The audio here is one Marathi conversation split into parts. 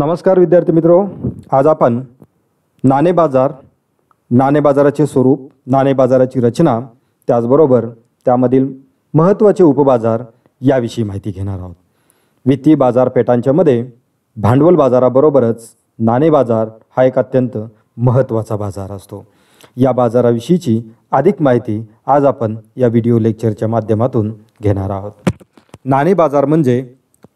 नमस्कार विद्यार्थी मित्रो आज आपण नाणे बाजार नाणे बाजाराचे स्वरूप नाणे बाजाराची रचना त्याचबरोबर त्यामधील महत्त्वाचे उपबाजार याविषयी माहिती घेणार आहोत वित्तीय बाजारपेठांच्यामध्ये मध्ये भांडवल बाजाराबरोबरच नाणे बाजार हा एक अत्यंत महत्त्वाचा बाजार असतो या बाजाराविषयीची अधिक माहिती आज आपण या व्हिडिओ लेक्चरच्या माध्यमातून घेणार आहोत नाणे बाजार म्हणजे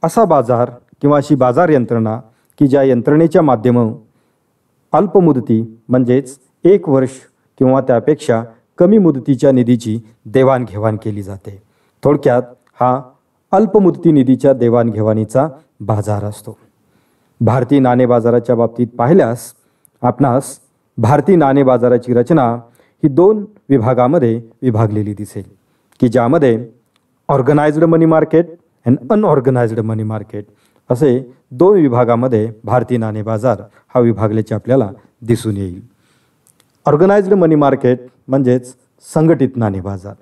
असा बाजार किंवा अशी बाजार यंत्रणा की ज्या यंत्रणेच्या माध्यमं अल्पमुदती म्हणजेच एक वर्ष किंवा त्यापेक्षा कमी मुदतीच्या निधीची देवाणघेवाण केली जाते थोडक्यात हा अल्पमुदती निधीच्या देवाणघेवाणीचा बाजार असतो भारतीय नाणे बाजाराच्या बाबतीत पाहिल्यास आपणास भारतीय नाणे बाजाराची रचना ही दोन विभागामध्ये विभागलेली दिसेल की ज्यामध्ये organised money market and unorganised money market असे दोन विभागामध्ये भारतीय नाणे बाजार हा विभागल्याचे आपल्याला दिसून येईल ऑर्गनाइज्ड मनी मार्केट म्हणजेच संघटित नाणे बाजार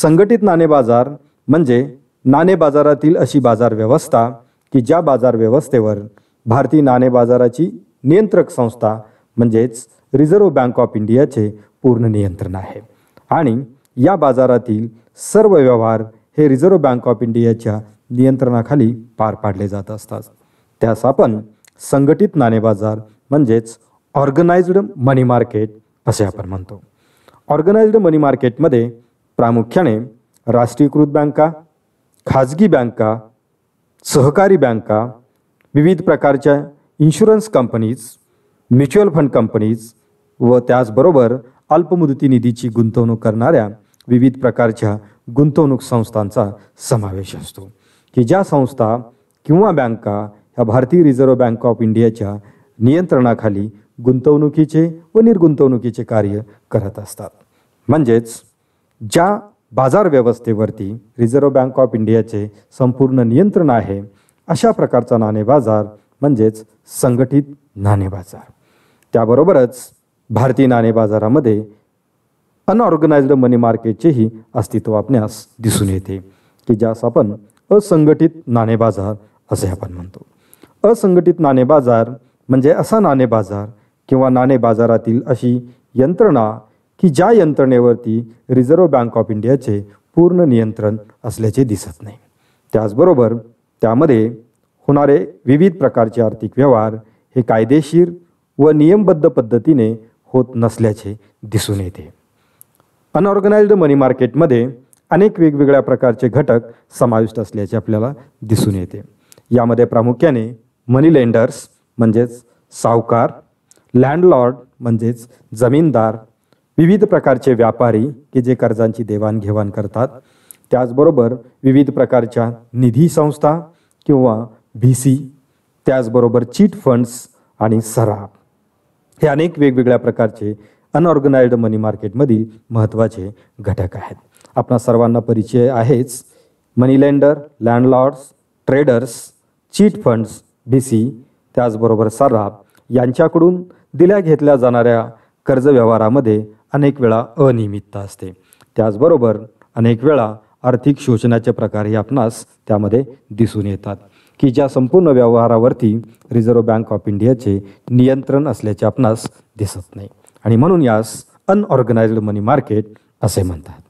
संघटित नाणे बाजार म्हणजे नाणे बाजारातील अशी बाजार व्यवस्था की ज्या बाजार व्यवस्थेवर भारतीय नाणे बाजाराची नियंत्रक संस्था म्हणजेच रिझर्व्ह बँक ऑफ इंडियाचे पूर्ण नियंत्रण आहे आणि या बाजारातील सर्व व्यवहार हे रिझर्व्ह बँक ऑफ इंडियाच्या नियंत्रणाखाली पार पाडले जात असतात त्यास आपण संघटित नाणेबाजार म्हणजेच ऑर्गनाइज्ड मनी मार्केट असे आपण म्हणतो ऑर्गनाइज्ड मनी मार्केटमध्ये प्रामुख्याने राष्ट्रीयकृत बँका खाजगी बँका सहकारी बँका विविध प्रकारच्या insurance companies mutual fund companies व त्याचबरोबर अल्पमुदती निधीची गुंतवणूक करणाऱ्या विविध प्रकारच्या गुंतवणूक संस्थांचा समावेश असतो की ज्या संस्था किंवा बँका ह्या भारतीय रिझर्व्ह बँक ऑफ इंडियाच्या नियंत्रणाखाली गुंतवणुकीचे व निर्गुंतवणुकीचे कार्य करत असतात म्हणजेच ज्या बाजार व्यवस्थेवरती रिझर्व्ह बँक ऑफ इंडियाचे संपूर्ण नियंत्रण आहे अशा प्रकारचा नाणे बाजार म्हणजेच संघटित नाणे बाजार त्याबरोबरच भारतीय नाणे बाजारामध्ये अनऑर्गनाइज्ड मनी मार्केटचेही अस्तित्व आपण्यास दिसून येते की ज्यास आपण असंघटित नाणे बाजार असे आपण म्हणतो असंघटित नाणे बाजार म्हणजे असा नाणे बाजार किंवा नाणे बाजारातील अशी यंत्रणा की ज्या यंत्रणेवरती रिझर्व्ह बँक ऑफ इंडियाचे पूर्ण नियंत्रण असल्याचे दिसत नाही त्याचबरोबर त्यामध्ये होणारे विविध प्रकारचे आर्थिक व्यवहार हे कायदेशीर व नियमबद्ध पद्धतीने होत नसल्याचे दिसून येते अनऑर्गनाइज्ड मनी मार्केटमध्ये अनेक वेगवेगळ्या प्रकारचे घटक समाविष्ट असल्याचे आपल्याला दिसून येते यामध्ये प्रामुख्याने मनी लेंडर्स म्हणजेच सावकार लँडलॉर्ड म्हणजेच जमीनदार विविध प्रकारचे व्यापारी की जे कर्जांची देवाणघेवाण करतात त्याचबरोबर विविध प्रकारच्या निधी संस्था किंवा व्ही सी त्याचबरोबर चीट फंड्स आणि सराफ हे अनेक वेगवेगळ्या प्रकारचे अनऑर्गनाइज्ड मनी मार्केटमधील महत्त्वाचे घटक आहेत आपणा सर्वांना परिचय आहेच money lender landlords traders chit funds B C त्याचबरोबर सराफ यांच्याकडून दिल्या घेतल्या जाणाऱ्या कर्ज व्यवहारामध्ये अनेक वेळा अनियमितता असते त्याचबरोबर अनेक वेळा आर्थिक शोषणाचे प्रकार आपणास त्यामध्ये दिसून येतात की ज्या संपूर्ण व्यवहारावरती रिझर्व्ह बँक ऑफ इंडियाचे नियंत्रण असल्याचे आपणास दिसत नाही आणि म्हणून यास अनऑर्गनाइज्ड मनी मार्केट असे म्हणतात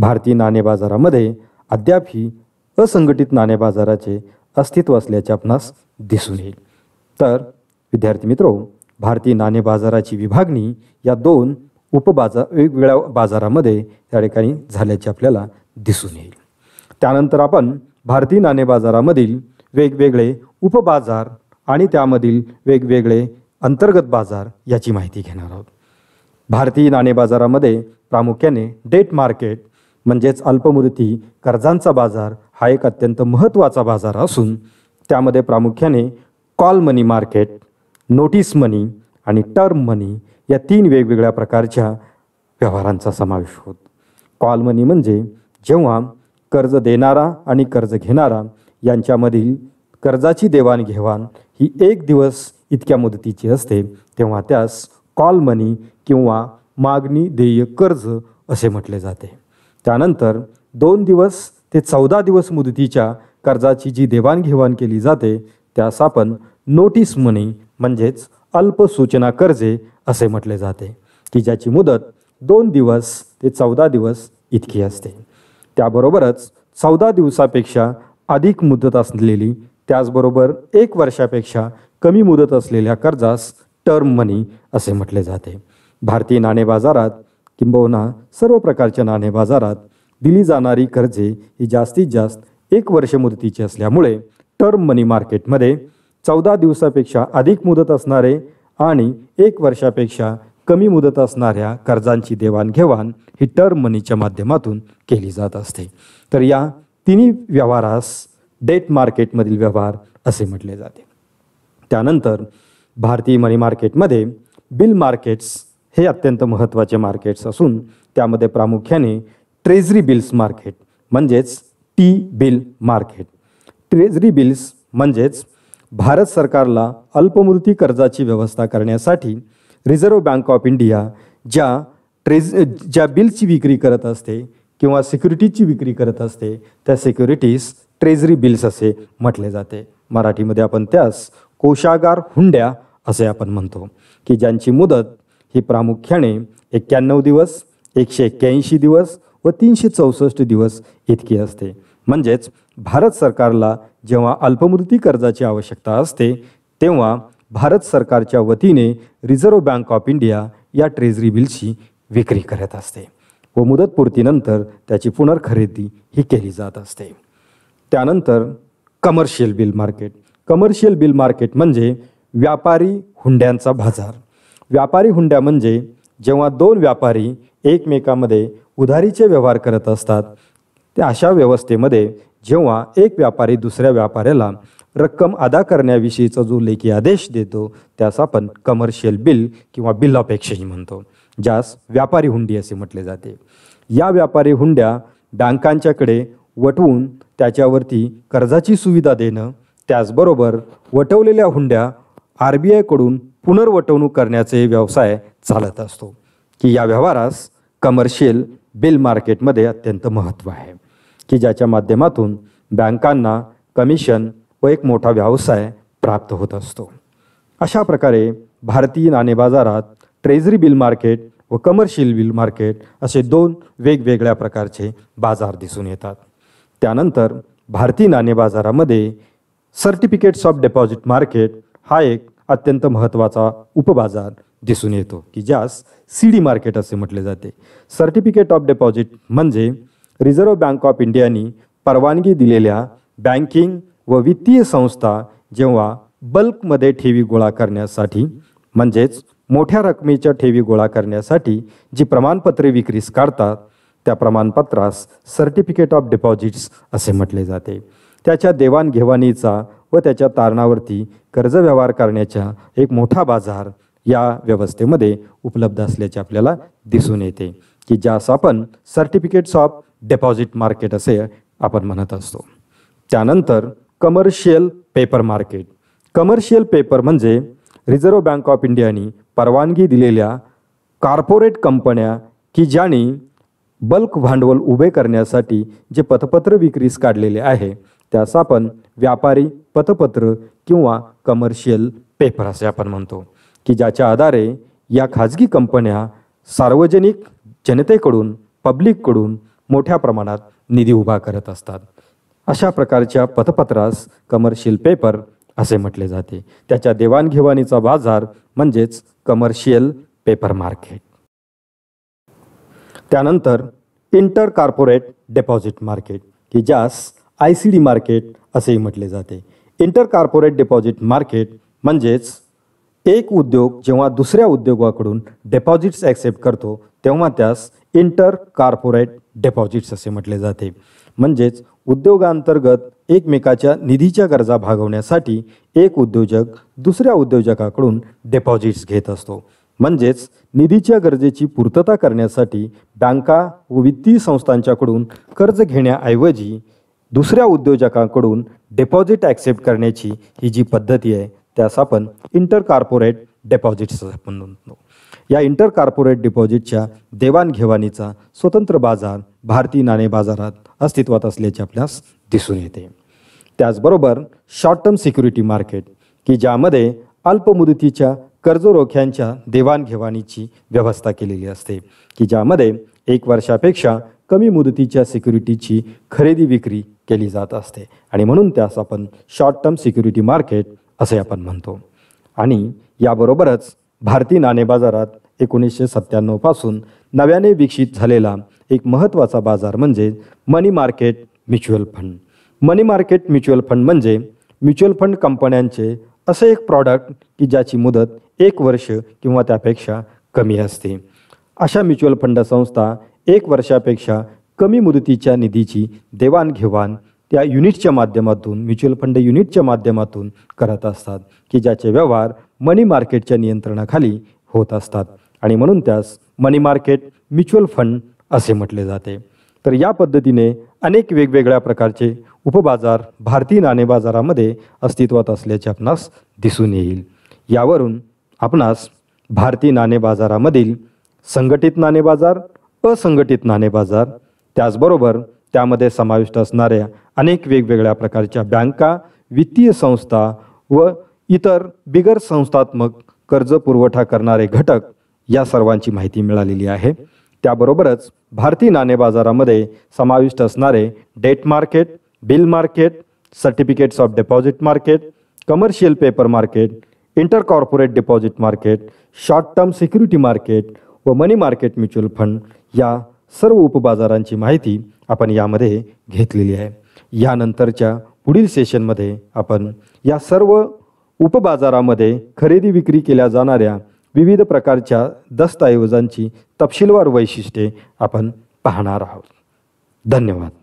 भारतीय नाणे बाजारामध्ये अद्यापही असंघटित नाणे बाजाराचे अस्तित्व असल्याचे आपणास दिसून येईल तर विद्यार्थी मित्रो भारतीय नाणे बाजाराची विभागणी या दोन उपबाजार वेगवेगळ्या बाजारामध्ये त्या ठिकाणी झाल्याचे आपल्याला दिसून येईल त्यानंतर आपण भारतीय नाणे बाजारामधील वेगवेगळे उपबाजार आणि त्यामधील वेगवेगळे अंतर्गत बाजार याची माहिती घेणार आहोत भारतीय नाणे बाजारामध्ये प्रामुख्याने डेट मार्केट म्हणजेच अल्पमुदती कर्जांचा बाजार हा एक अत्यंत महत्त्वाचा बाजार असून त्यामध्ये प्रामुख्याने call money market notice money आणि टर्म मनी या तीन वेगवेगळ्या प्रकारच्या व्यवहारांचा समावेश होत कॉल मनी म्हणजे जेव्हा कर्ज देणारा आणि कर्ज घेणारा यांच्यामधील कर्जाची देवाणघेवाण ही एक दिवस इतक्या मुदतीची असते तेव्हा त्यास कॉल मनी किंवा मागणी देय कर्ज असे म्हटले जाते त्यानंतर दोन दिवस ते चौदा दिवस मुदतीच्या कर्जाची जी देवाणघेवाण केली जाते त्यास आपण नोटीस मनी म्हणजेच अल्पसूचना कर्जे असे म्हटले जाते की ज्याची मुदत दोन दिवस ते चौदा दिवस इतकी असते त्याबरोबरच चौदा दिवसापेक्षा अधिक मुदत असलेली त्याचबरोबर एक वर्षापेक्षा कमी मुदत असलेल्या कर्जास टर्म मनी असे म्हटले जाते भारतीय नाणे बाजारात किंबहुना सर्व प्रकारच्या नाणे बाजारात दिली जाणारी कर्जे ही जास्तीत जास्त एक वर्ष मुदतीची असल्यामुळे टर्म मनी मार्केटमध्ये चौदा दिवसापेक्षा अधिक मुदत असणारे आणि एक वर्षापेक्षा कमी मुदत असणाऱ्या कर्जांची देवाणघेवाण ही टर्म मनीच्या माध्यमातून केली जात असते तर या तिन्ही व्यवहारास डेट मार्केटमधील व्यवहार असे म्हटले जाते त्यानंतर भारतीय मनी मार्केटमध्ये बिल मार्केट्स हे अत्यंत महत्त्वाचे मार्केट्स असून त्यामध्ये प्रामुख्याने ट्रेझरी बिल्स मार्केट म्हणजेच T bill market treasury bills म्हणजेच भारत सरकारला अल्पमुदती कर्जाची व्यवस्था करण्यासाठी रिझर्व्ह बँक ऑफ इंडिया ज्या ट्रेझ ज्या बिलची विक्री करत असते किंवा सिक्युरिटीजची विक्री करत असते त्या सिक्युरिटीज ट्रेझरी बिल्स असे म्हटले जाते मराठीमध्ये आपण त्यास कोशागार हुंड्या असे आपण म्हणतो की ज्यांची मुदत ही प्रामुख्याने एक्क्याण्णव दिवस एकशे एक्क्याऐंशी दिवस व तीनशे चौसष्ट दिवस इतकी असते म्हणजेच भारत सरकारला जेव्हा अल्पमुदती कर्जाची आवश्यकता असते तेव्हा भारत सरकारच्या वतीने रिझर्व्ह बँक ऑफ इंडिया या ट्रेझरी बिलची विक्री करत असते व मुदतपूर्तीनंतर त्याची पुनर्खरेदी ही केली जात असते त्यानंतर commercial bill market commercial bill market म्हणजे व्यापारी हुंड्यांचा बाजार व्यापारी हुंड्या म्हणजे जेव्हा दोन व्यापारी एकमेकामध्ये उधारीचे व्यवहार करत असतात त्या अशा व्यवस्थेमध्ये जेव्हा एक व्यापारी दुसऱ्या व्यापाऱ्याला रक्कम अदा करण्याविषयीचा जो लेखी आदेश देतो त्यास आपण कमर्शियल बिल किंवा बिल ऑफ एक्सचेंज म्हणतो ज्यास व्यापारी हुंडी असे म्हटले जाते या व्यापारी हुंड्या बँकांच्याकडे वटवून त्याच्यावरती कर्जाची सुविधा देणं त्याचबरोबर वटवलेल्या हुंड्या आर बी आयकडून पुनर्वटवणूक करण्याचे व्यवसाय चालत असतो की या व्यवहारास कमर्शियल बिल मार्केटमध्ये अत्यंत महत्त्व आहे की ज्याच्या माध्यमातून बँकांना कमिशन व एक मोठा व्यवसाय प्राप्त होत असतो अशा प्रकारे भारतीय नाणे बाजारात ट्रेझरी बिल मार्केट व कमर्शियल बिल मार्केट असे दोन वेगवेगळ्या प्रकारचे बाजार दिसून येतात त्यानंतर भारतीय नाणे बाजारामध्ये सर्टिफिकेट्स ऑफ डिपॉझिट मार्केट हा एक अत्यंत महत्त्वाचा उपबाजार दिसून येतो की ज्यास सी डी मार्केट असे म्हटले जाते सर्टिफिकेट ऑफ डिपॉझिट म्हणजे रिझर्व्ह बँक ऑफ इंडियानी परवानगी दिलेल्या बँकिंग व वित्तीय संस्था जेव्हा बल्कमध्ये ठेवी गोळा करण्यासाठी म्हणजेच मोठ्या रकमेच्या ठेवी गोळा करण्यासाठी जी प्रमाणपत्रे विक्रीस काढतात त्या प्रमाणपत्रास सर्टिफिकेट ऑफ डिपॉझिट्स असे म्हटले जाते त्याच्या देवाणघेवाणीचा व त्याच्या तारणावरती कर्ज व्यवहार करण्याचा एक मोठा बाजार या व्यवस्थेमध्ये उपलब्ध असल्याचे आपल्याला दिसून येते की ज्यास आपण सर्टिफिकेट्स ऑफ डेपॉझिट मार्केट असे आपण म्हणत असतो त्यानंतर commercial paper market commercial paper म्हणजे रिझर्व्ह बँक ऑफ इंडियाने परवानगी दिलेल्या कॉर्पोरेट कंपन्या की ज्यांनी बल्क भांडवल उभे करण्यासाठी जे पतपत्र विक्रीस काढलेले आहे त्यास आपण व्यापारी पतपत्र किंवा कमर्शियल पेपर असे आपण म्हणतो की ज्याच्या आधारे या खाजगी कंपन्या सार्वजनिक जनतेकडून पब्लिककडून मोठ्या प्रमाणात निधी उभा करत असतात अशा प्रकारच्या पतपत्रास कमर्शियल पेपर असे म्हटले जाते त्याच्या देवाणघेवाणीचा बाजार म्हणजेच कमर्शियल पेपर मार्केट त्यानंतर इंटर कॉर्पोरेट डेपॉझिट मार्केट की ज्यास आय सी डी मार्केट असेही म्हटले जाते इंटर कार्पोरेट डिपॉझिट मार्केट म्हणजेच एक उद्योग जेव्हा दुसऱ्या उद्योगाकडून डेपॉझिट्स ॲक्सेप्ट करतो तेव्हा त्यास इंटर कार्पोरेट डेपॉझिट्स असे म्हटले जाते म्हणजेच उद्योगांतर्गत एकमेकाच्या निधीच्या गरजा भागवण्यासाठी एक उद्योजक दुसऱ्या उद्योजकाकडून डेपॉझिट्स घेत असतो म्हणजेच निधीच्या गरजेची पूर्तता करण्यासाठी बँका व वित्तीय संस्थांच्याकडून कर्ज घेण्याऐवजी दुसऱ्या उद्योजकांकडून डेपॉझिट ॲक्सेप्ट करण्याची ही जी पद्धती आहे त्यास आपण इंटर कार्पोरेट डेपॉझिट्स आपण म्हणतो या इंटर कार्पोरेट डिपॉझिटच्या देवाणघेवाणीचा स्वतंत्र बाजार भारतीय नाणे बाजारात अस्तित्वात असल्याचे आपल्यास दिसून येते त्याचबरोबर शॉर्ट टर्म सिक्युरिटी मार्केट की ज्यामध्ये अल्पमुदतीच्या कर्जरोख्यांच्या देवाणघेवाणीची व्यवस्था केलेली असते की ज्यामध्ये एक वर्षापेक्षा कमी मुदतीच्या सिक्युरिटीची खरेदी विक्री केली जात असते आणि म्हणून त्यास आपण शॉर्ट टर्म सिक्युरिटी मार्केट असे आपण म्हणतो आणि याबरोबरच भारतीय नाणे बाजारात एकोणीसशे सत्त्याण्णवपासून नव्याने विकसित झालेला एक महत्त्वाचा बाजार म्हणजे money market mutual fund money market mutual fund म्हणजे म्युच्युअल फंड कंपन्यांचे असे एक प्रॉडक्ट की ज्याची मुदत एक वर्ष किंवा त्यापेक्षा कमी असते अशा म्युच्युअल फंड संस्था एक वर्षापेक्षा कमी मुदतीच्या निधीची देवाणघेवाण त्या युनिटच्या माध्यमातून म्युच्युअल फंड युनिटच्या माध्यमातून करत असतात की ज्याचे व्यवहार मनी मार्केटच्या नियंत्रणाखाली होत असतात आणि म्हणून त्यास मनी मार्केट म्युच्युअल फंड असे म्हटले जाते तर या पद्धतीने अनेक वेगवेगळ्या प्रकारचे उपबाजार भारतीय नाणे बाजारामध्ये अस्तित्वात असल्याचे आपणास दिसून येईल यावरून आपणास भारतीय नाणे बाजारामधील संघटित नाणे बाजार असंघटित नाणे बाजार त्याचबरोबर त्यामध्ये समाविष्ट असणाऱ्या अनेक वेगवेगळ्या प्रकारच्या बँका वित्तीय संस्था व इतर बिगर संस्थात्मक कर्ज पुरवठा करणारे घटक या सर्वांची माहिती मिळालेली आहे त्याबरोबरच भारतीय नाणे बाजारामध्ये समाविष्ट असणारे debt market bill market certificates of deposit market commercial paper market inter corporate deposit market short term security market व मनी मार्केट म्युच्युअल फंड या सर्व उपबाजारांची माहिती आपण यामध्ये घेतलेली आहे यानंतरच्या पुढील सेशनमध्ये आपण या सर्व उपबाजारामध्ये खरेदी विक्री केल्या जाणाऱ्या विविध प्रकारच्या दस्तऐवजांची तपशीलवार वैशिष्ट्ये आपण पाहणार आहोत धन्यवाद